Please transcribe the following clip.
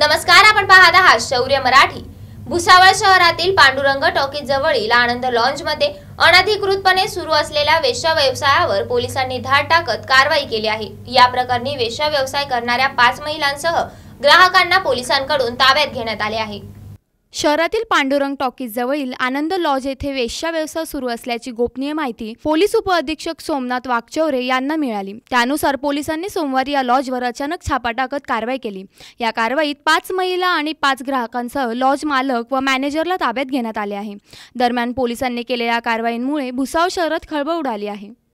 नमस्कार आपण पाहत आहात शौर्य मराठी भुसावळ शहरातील पांडुरंग टॉकीज जवळील आनंद मध्ये अनधिकृतपणे सुरू असलेल्या वेश्या व्यवसायावर पोलिसांनी धाड टाकत कारवाई केली आहे या प्रकरणी वेश्या व्यवसाय करणाऱ्या पाच महिलांसह ग्राहकांना पोलिसांकडून ताब्यात घेण्यात आले आहे शहरातील पांडुरंग टॉकीज जवळील आनंद लॉज येथे वेश्या व्यवसाय सुरू असल्याची गोपनीय माहिती पोलीस उपअधीक्षक सोमनाथ वाघचौरे यांना मिळाली त्यानुसार पोलिसांनी सोमवारी या लॉजवर अचानक छापा टाकत कारवाई केली या कारवाईत पाच महिला आणि पाच ग्राहकांसह लॉज मालक व मॅनेजरला ताब्यात घेण्यात आले आहे दरम्यान पोलिसांनी केलेल्या कारवाईमुळे भुसाव शहरात खळबळ उडाली आहे